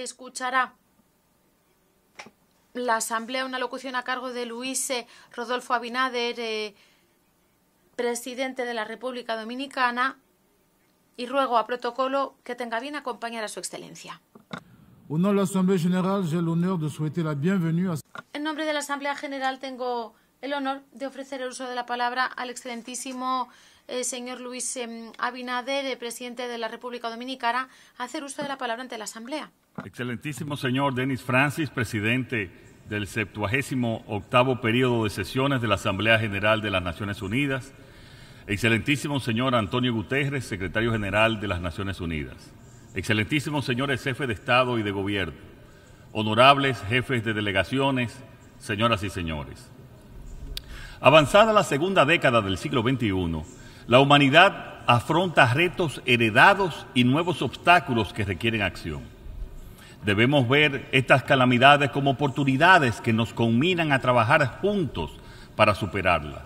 escuchará la Asamblea una locución a cargo de Luis Rodolfo Abinader, eh, presidente de la República Dominicana, y ruego a protocolo que tenga bien acompañar a su excelencia. En nombre de la Asamblea General tengo el honor de ofrecer el uso de la palabra al excelentísimo el señor Luis em, Abinader, presidente de la República Dominicana, hacer uso de la palabra ante la Asamblea. Excelentísimo señor Denis Francis, presidente del 78 octavo periodo de sesiones de la Asamblea General de las Naciones Unidas. Excelentísimo señor Antonio Guterres, secretario general de las Naciones Unidas. Excelentísimos señores jefes de Estado y de Gobierno. Honorables jefes de delegaciones, señoras y señores. Avanzada la segunda década del siglo XXI, la humanidad afronta retos heredados y nuevos obstáculos que requieren acción. Debemos ver estas calamidades como oportunidades que nos conminan a trabajar juntos para superarlas.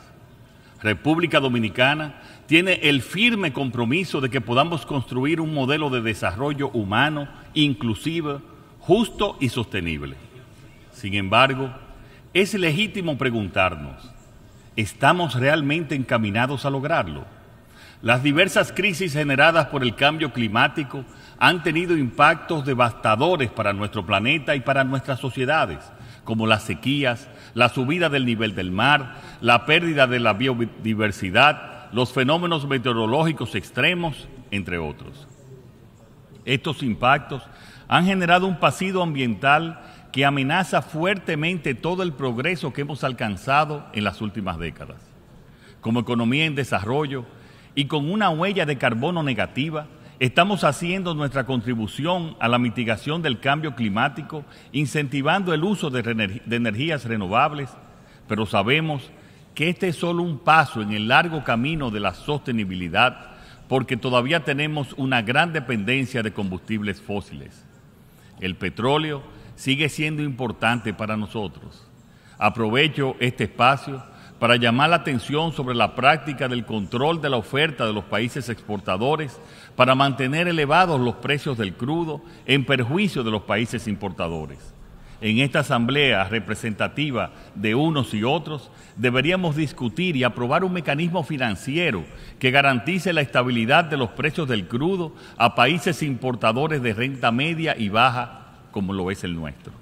República Dominicana tiene el firme compromiso de que podamos construir un modelo de desarrollo humano, inclusivo, justo y sostenible. Sin embargo, es legítimo preguntarnos, ¿Estamos realmente encaminados a lograrlo? Las diversas crisis generadas por el cambio climático han tenido impactos devastadores para nuestro planeta y para nuestras sociedades, como las sequías, la subida del nivel del mar, la pérdida de la biodiversidad, los fenómenos meteorológicos extremos, entre otros. Estos impactos han generado un pasivo ambiental que amenaza fuertemente todo el progreso que hemos alcanzado en las últimas décadas. Como economía en desarrollo y con una huella de carbono negativa, estamos haciendo nuestra contribución a la mitigación del cambio climático, incentivando el uso de, energías renovables, pero sabemos que este es solo un paso en el largo camino de la sostenibilidad, porque todavía tenemos una gran dependencia de combustibles fósiles. El petróleo, sigue siendo importante para nosotros. Aprovecho este espacio para llamar la atención sobre la práctica del control de la oferta de los países exportadores para mantener elevados los precios del crudo en perjuicio de los países importadores. En esta asamblea representativa de unos y otros, deberíamos discutir y aprobar un mecanismo financiero que garantice la estabilidad de los precios del crudo a países importadores de renta media y baja como lo es el nuestro.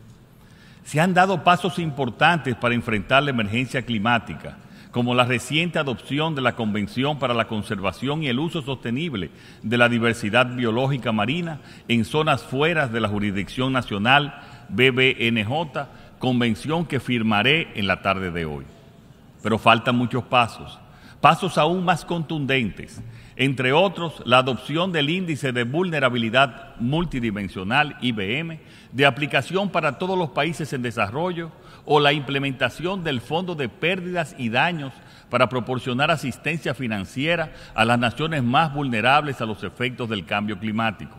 Se han dado pasos importantes para enfrentar la emergencia climática, como la reciente adopción de la Convención para la Conservación y el Uso Sostenible de la Diversidad Biológica Marina en zonas fuera de la jurisdicción nacional BBNJ, convención que firmaré en la tarde de hoy. Pero faltan muchos pasos, pasos aún más contundentes entre otros la adopción del índice de vulnerabilidad multidimensional IBM, de aplicación para todos los países en desarrollo, o la implementación del Fondo de Pérdidas y Daños para proporcionar asistencia financiera a las naciones más vulnerables a los efectos del cambio climático.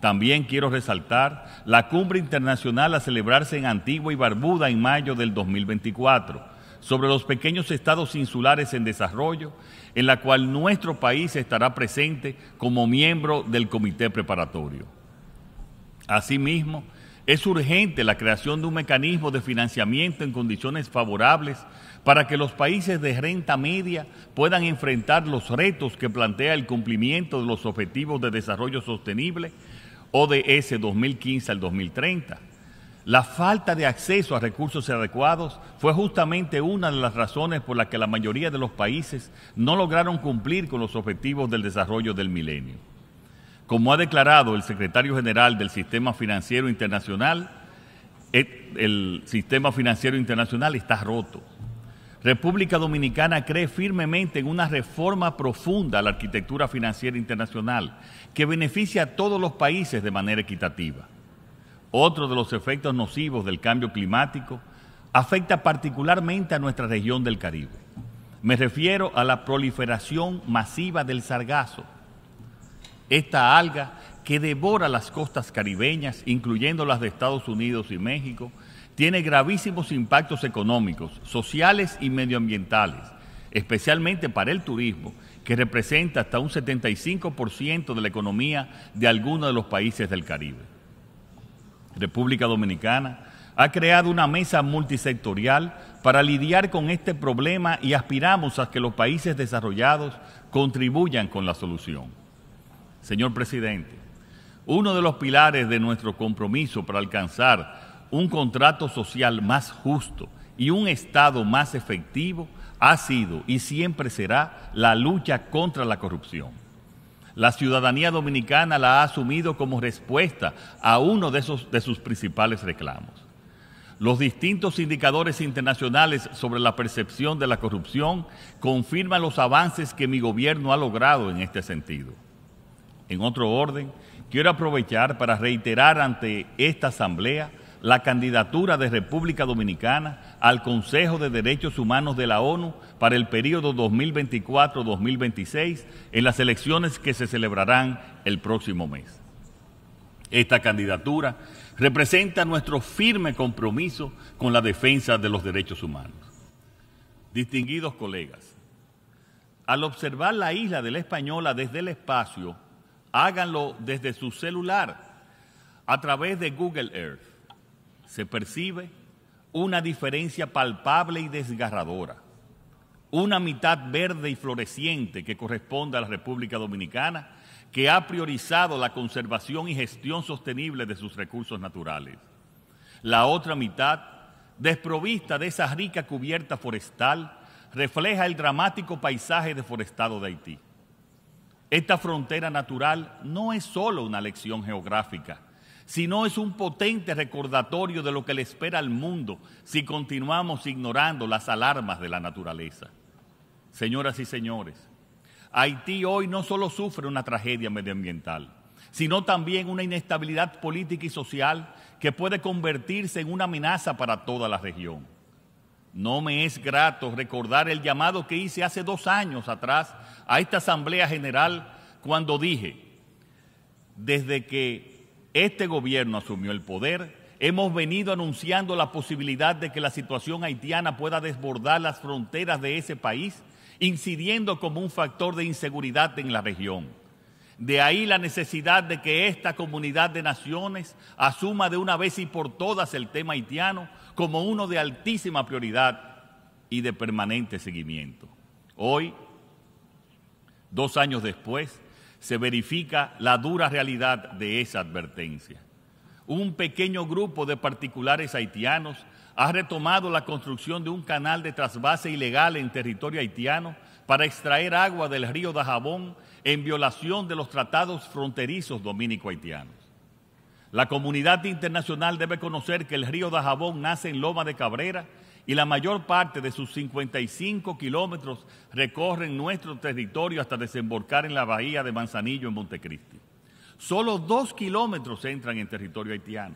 También quiero resaltar la cumbre internacional a celebrarse en Antigua y Barbuda en mayo del 2024 sobre los pequeños estados insulares en desarrollo, en la cual nuestro país estará presente como miembro del comité preparatorio. Asimismo, es urgente la creación de un mecanismo de financiamiento en condiciones favorables para que los países de renta media puedan enfrentar los retos que plantea el cumplimiento de los Objetivos de Desarrollo Sostenible ODS 2015 al 2030 la falta de acceso a recursos adecuados fue justamente una de las razones por las que la mayoría de los países no lograron cumplir con los objetivos del desarrollo del milenio. Como ha declarado el secretario general del Sistema Financiero Internacional, el sistema financiero internacional está roto. República Dominicana cree firmemente en una reforma profunda a la arquitectura financiera internacional que beneficie a todos los países de manera equitativa. Otro de los efectos nocivos del cambio climático afecta particularmente a nuestra región del Caribe. Me refiero a la proliferación masiva del sargazo, esta alga que devora las costas caribeñas, incluyendo las de Estados Unidos y México, tiene gravísimos impactos económicos, sociales y medioambientales, especialmente para el turismo, que representa hasta un 75% de la economía de algunos de los países del Caribe. República Dominicana, ha creado una mesa multisectorial para lidiar con este problema y aspiramos a que los países desarrollados contribuyan con la solución. Señor presidente, uno de los pilares de nuestro compromiso para alcanzar un contrato social más justo y un Estado más efectivo ha sido y siempre será la lucha contra la corrupción. La ciudadanía dominicana la ha asumido como respuesta a uno de, esos, de sus principales reclamos. Los distintos indicadores internacionales sobre la percepción de la corrupción confirman los avances que mi gobierno ha logrado en este sentido. En otro orden, quiero aprovechar para reiterar ante esta Asamblea la candidatura de República Dominicana al Consejo de Derechos Humanos de la ONU para el periodo 2024-2026 en las elecciones que se celebrarán el próximo mes. Esta candidatura representa nuestro firme compromiso con la defensa de los derechos humanos. Distinguidos colegas, al observar la isla de la Española desde el espacio, háganlo desde su celular a través de Google Earth se percibe una diferencia palpable y desgarradora. Una mitad verde y floreciente que corresponde a la República Dominicana, que ha priorizado la conservación y gestión sostenible de sus recursos naturales. La otra mitad, desprovista de esa rica cubierta forestal, refleja el dramático paisaje deforestado de Haití. Esta frontera natural no es solo una lección geográfica, sino es un potente recordatorio de lo que le espera al mundo si continuamos ignorando las alarmas de la naturaleza. Señoras y señores, Haití hoy no solo sufre una tragedia medioambiental, sino también una inestabilidad política y social que puede convertirse en una amenaza para toda la región. No me es grato recordar el llamado que hice hace dos años atrás a esta Asamblea General cuando dije, desde que este gobierno asumió el poder, hemos venido anunciando la posibilidad de que la situación haitiana pueda desbordar las fronteras de ese país, incidiendo como un factor de inseguridad en la región. De ahí la necesidad de que esta comunidad de naciones asuma de una vez y por todas el tema haitiano como uno de altísima prioridad y de permanente seguimiento. Hoy, dos años después, se verifica la dura realidad de esa advertencia. Un pequeño grupo de particulares haitianos ha retomado la construcción de un canal de trasvase ilegal en territorio haitiano para extraer agua del río Dajabón en violación de los tratados fronterizos dominico-haitianos. La comunidad internacional debe conocer que el río Dajabón nace en Loma de Cabrera y la mayor parte de sus 55 kilómetros recorren nuestro territorio hasta desembocar en la bahía de Manzanillo en Montecristi. Solo dos kilómetros entran en territorio haitiano.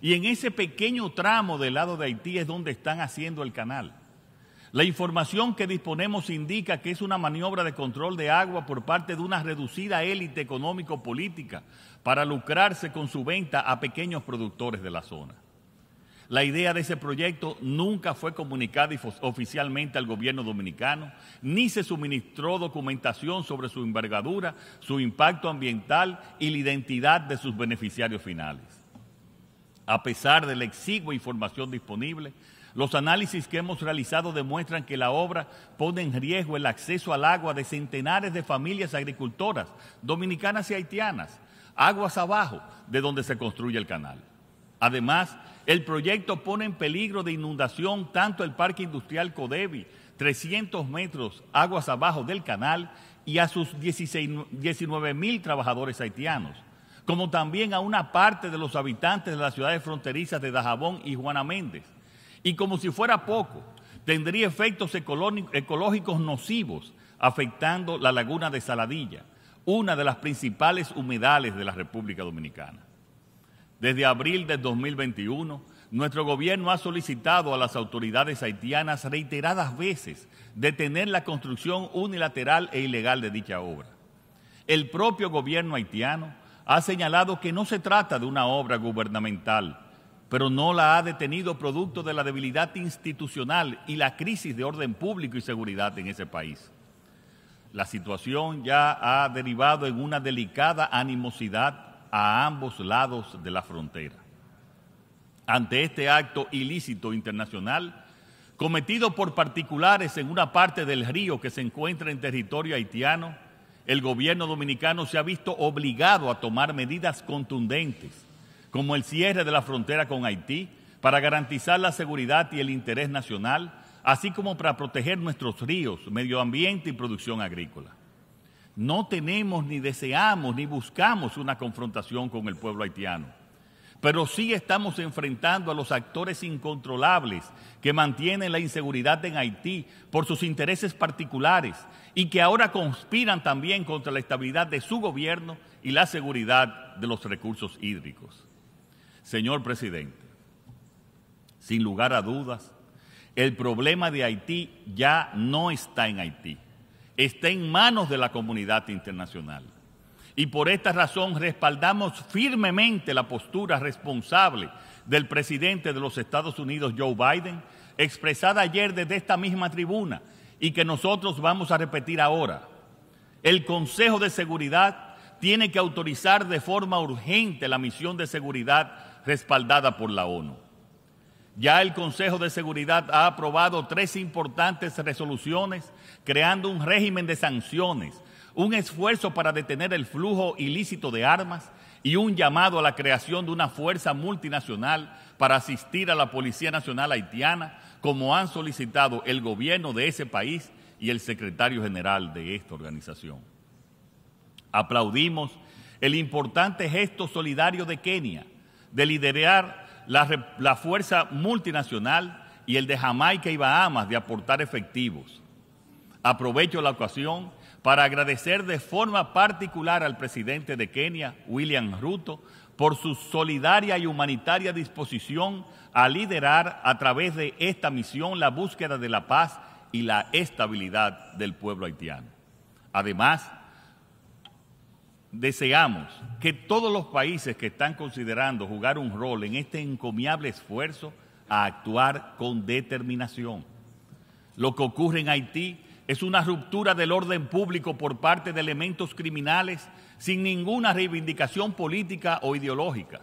Y en ese pequeño tramo del lado de Haití es donde están haciendo el canal. La información que disponemos indica que es una maniobra de control de agua por parte de una reducida élite económico-política para lucrarse con su venta a pequeños productores de la zona. La idea de ese proyecto nunca fue comunicada oficialmente al gobierno dominicano, ni se suministró documentación sobre su envergadura, su impacto ambiental y la identidad de sus beneficiarios finales. A pesar de la exigua información disponible, los análisis que hemos realizado demuestran que la obra pone en riesgo el acceso al agua de centenares de familias agricultoras dominicanas y haitianas, aguas abajo de donde se construye el canal. Además, el proyecto pone en peligro de inundación tanto el Parque Industrial Codevi, 300 metros aguas abajo del canal, y a sus 16, 19 mil trabajadores haitianos, como también a una parte de los habitantes de las ciudades fronterizas de Dajabón y Juana Méndez. Y como si fuera poco, tendría efectos ecológicos nocivos, afectando la laguna de Saladilla, una de las principales humedales de la República Dominicana. Desde abril de 2021, nuestro gobierno ha solicitado a las autoridades haitianas reiteradas veces detener la construcción unilateral e ilegal de dicha obra. El propio gobierno haitiano ha señalado que no se trata de una obra gubernamental, pero no la ha detenido producto de la debilidad institucional y la crisis de orden público y seguridad en ese país. La situación ya ha derivado en una delicada animosidad a ambos lados de la frontera. Ante este acto ilícito internacional, cometido por particulares en una parte del río que se encuentra en territorio haitiano, el gobierno dominicano se ha visto obligado a tomar medidas contundentes, como el cierre de la frontera con Haití, para garantizar la seguridad y el interés nacional, así como para proteger nuestros ríos, medio ambiente y producción agrícola. No tenemos ni deseamos ni buscamos una confrontación con el pueblo haitiano, pero sí estamos enfrentando a los actores incontrolables que mantienen la inseguridad en Haití por sus intereses particulares y que ahora conspiran también contra la estabilidad de su gobierno y la seguridad de los recursos hídricos. Señor presidente, sin lugar a dudas, el problema de Haití ya no está en Haití está en manos de la comunidad internacional. Y por esta razón respaldamos firmemente la postura responsable del presidente de los Estados Unidos, Joe Biden, expresada ayer desde esta misma tribuna y que nosotros vamos a repetir ahora. El Consejo de Seguridad tiene que autorizar de forma urgente la misión de seguridad respaldada por la ONU. Ya el Consejo de Seguridad ha aprobado tres importantes resoluciones creando un régimen de sanciones, un esfuerzo para detener el flujo ilícito de armas y un llamado a la creación de una fuerza multinacional para asistir a la Policía Nacional Haitiana, como han solicitado el gobierno de ese país y el secretario general de esta organización. Aplaudimos el importante gesto solidario de Kenia de liderar la, fuerza multinacional y el de Jamaica y Bahamas de aportar efectivos. Aprovecho la ocasión para agradecer de forma particular al presidente de Kenia, William Ruto, por su solidaria y humanitaria disposición a liderar a través de esta misión la búsqueda de la paz y la estabilidad del pueblo haitiano. Además, deseamos que todos los países que están considerando jugar un rol en este encomiable esfuerzo a actuar con determinación. Lo que ocurre en Haití es una ruptura del orden público por parte de elementos criminales sin ninguna reivindicación política o ideológica,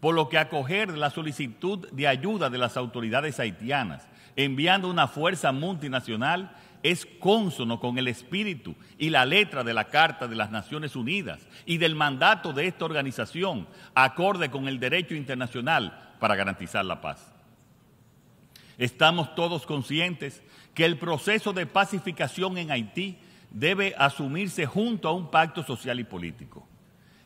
por lo que acoger la solicitud de ayuda de las autoridades haitianas, enviando una fuerza multinacional, es consono con el espíritu y la letra de la Carta de las Naciones Unidas y del mandato de esta organización, acorde con el derecho internacional para garantizar la paz. Estamos todos conscientes que el proceso de pacificación en Haití debe asumirse junto a un pacto social y político.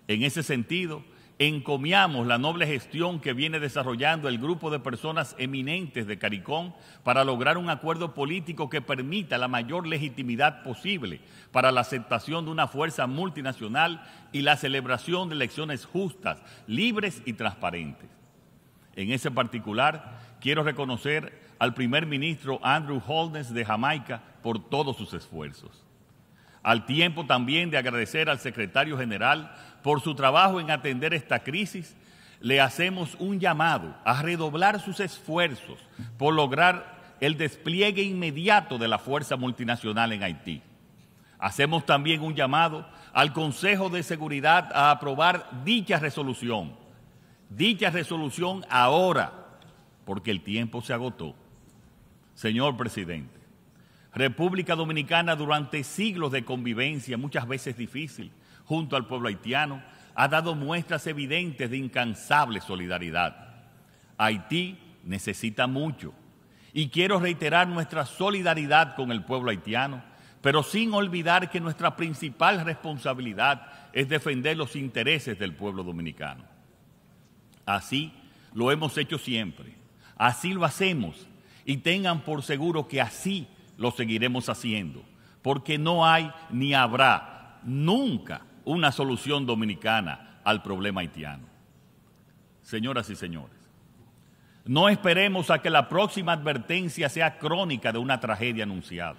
En ese sentido, encomiamos la noble gestión que viene desarrollando el grupo de personas eminentes de CARICOM para lograr un acuerdo político que permita la mayor legitimidad posible para la aceptación de una fuerza multinacional y la celebración de elecciones justas, libres y transparentes. En ese particular, quiero reconocer al primer ministro Andrew Holness de Jamaica por todos sus esfuerzos. Al tiempo también de agradecer al secretario general por su trabajo en atender esta crisis, le hacemos un llamado a redoblar sus esfuerzos por lograr el despliegue inmediato de la fuerza multinacional en Haití. Hacemos también un llamado al Consejo de Seguridad a aprobar dicha resolución. Dicha resolución ahora, porque el tiempo se agotó. Señor presidente, República Dominicana durante siglos de convivencia, muchas veces difícil, junto al pueblo haitiano, ha dado muestras evidentes de incansable solidaridad. Haití necesita mucho y quiero reiterar nuestra solidaridad con el pueblo haitiano, pero sin olvidar que nuestra principal responsabilidad es defender los intereses del pueblo dominicano. Así lo hemos hecho siempre, así lo hacemos y tengan por seguro que así lo seguiremos haciendo, porque no hay ni habrá nunca una solución dominicana al problema haitiano. Señoras y señores, no esperemos a que la próxima advertencia sea crónica de una tragedia anunciada.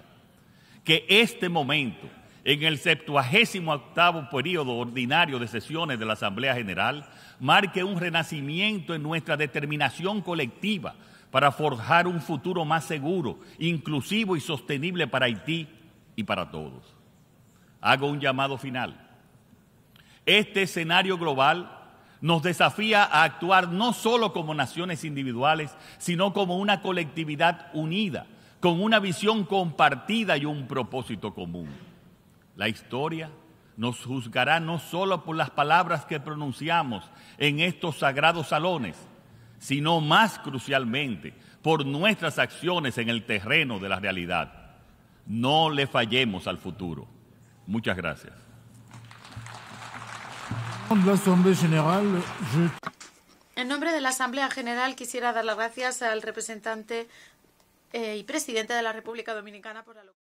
Que este momento, en el 78 periodo ordinario de sesiones de la Asamblea General, marque un renacimiento en nuestra determinación colectiva para forjar un futuro más seguro, inclusivo y sostenible para Haití y para todos. Hago un llamado final este escenario global nos desafía a actuar no solo como naciones individuales, sino como una colectividad unida, con una visión compartida y un propósito común. La historia nos juzgará no solo por las palabras que pronunciamos en estos sagrados salones, sino más crucialmente por nuestras acciones en el terreno de la realidad. No le fallemos al futuro. Muchas gracias. En nombre de la Asamblea General quisiera dar las gracias al representante eh, y presidente de la República Dominicana por la